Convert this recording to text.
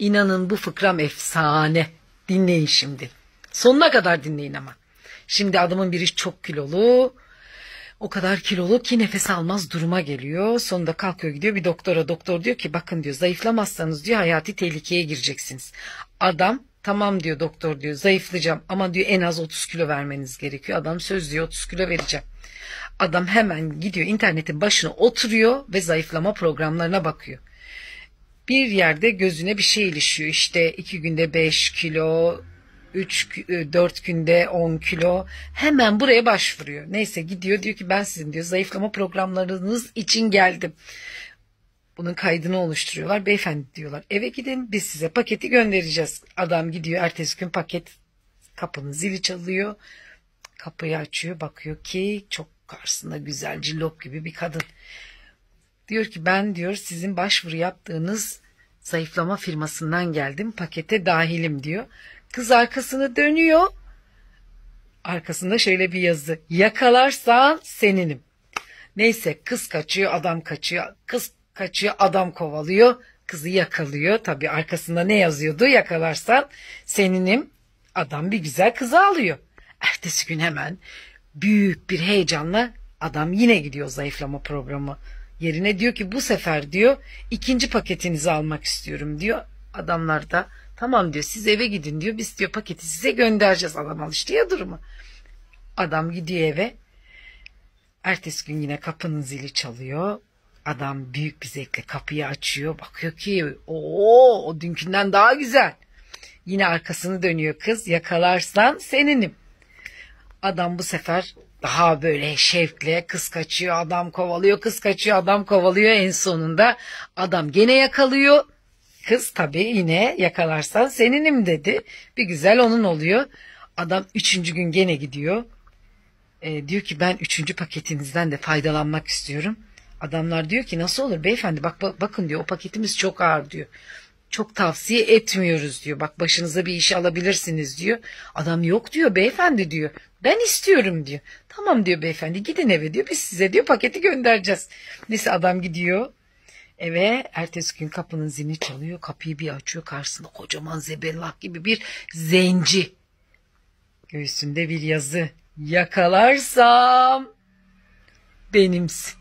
İnanın bu fıkram efsane. Dinleyin şimdi. Sonuna kadar dinleyin ama. Şimdi adamın biri çok kilolu. O kadar kilolu ki nefes almaz duruma geliyor. Sonunda kalkıyor gidiyor bir doktora. Doktor diyor ki bakın diyor zayıflamazsanız diyor hayati tehlikeye gireceksiniz. Adam tamam diyor doktor diyor zayıflayacağım ama diyor en az 30 kilo vermeniz gerekiyor. Adam söz diyor 30 kilo vereceğim. Adam hemen gidiyor internetin başına oturuyor ve zayıflama programlarına bakıyor bir yerde gözüne bir şey ilişiyor. İşte iki günde beş kilo, 3 4 e, günde 10 kilo hemen buraya başvuruyor. Neyse gidiyor diyor ki ben sizin diyor zayıflama programlarınız için geldim. Bunun kaydını oluşturuyorlar. Beyefendi diyorlar eve gidin biz size paketi göndereceğiz. Adam gidiyor ertesi gün paket kapının zili çalıyor. Kapıyı açıyor bakıyor ki çok karşısında güzel cillop gibi bir kadın. Diyor ki ben diyor sizin başvuru yaptığınız zayıflama firmasından geldim pakete dahilim diyor. Kız arkasını dönüyor. Arkasında şöyle bir yazı. Yakalarsan seninim. Neyse kız kaçıyor adam kaçıyor. Kız kaçıyor adam kovalıyor. Kızı yakalıyor. Tabi arkasında ne yazıyordu yakalarsan seninim. Adam bir güzel kızı alıyor. Ertesi gün hemen büyük bir heyecanla adam yine gidiyor zayıflama programı yerine diyor ki bu sefer diyor ikinci paketinizi almak istiyorum diyor. Adamlar da tamam diyor siz eve gidin diyor biz diyor paketi size göndereceğiz adam alıştı ya durumu. Adam gidiyor eve ertesi gün yine kapının zili çalıyor. Adam büyük bir zevkle kapıyı açıyor bakıyor ki o o dünkünden daha güzel. Yine arkasını dönüyor kız yakalarsan seninim. Adam bu sefer daha böyle şevkle kız kaçıyor adam kovalıyor kız kaçıyor adam kovalıyor en sonunda adam gene yakalıyor kız tabii yine yakalarsan seninim dedi bir güzel onun oluyor adam üçüncü gün gene gidiyor e, diyor ki ben üçüncü paketinizden de faydalanmak istiyorum adamlar diyor ki nasıl olur beyefendi bak, bak bakın diyor o paketimiz çok ağır diyor çok tavsiye etmiyoruz diyor. Bak başınıza bir iş alabilirsiniz diyor. Adam yok diyor beyefendi diyor. Ben istiyorum diyor. Tamam diyor beyefendi gidin eve diyor. Biz size diyor paketi göndereceğiz. Neyse adam gidiyor. Eve ertesi gün kapının zini çalıyor. Kapıyı bir açıyor karşısında kocaman zebellak gibi bir zenci. Göğsünde bir yazı. Yakalarsam benimsin.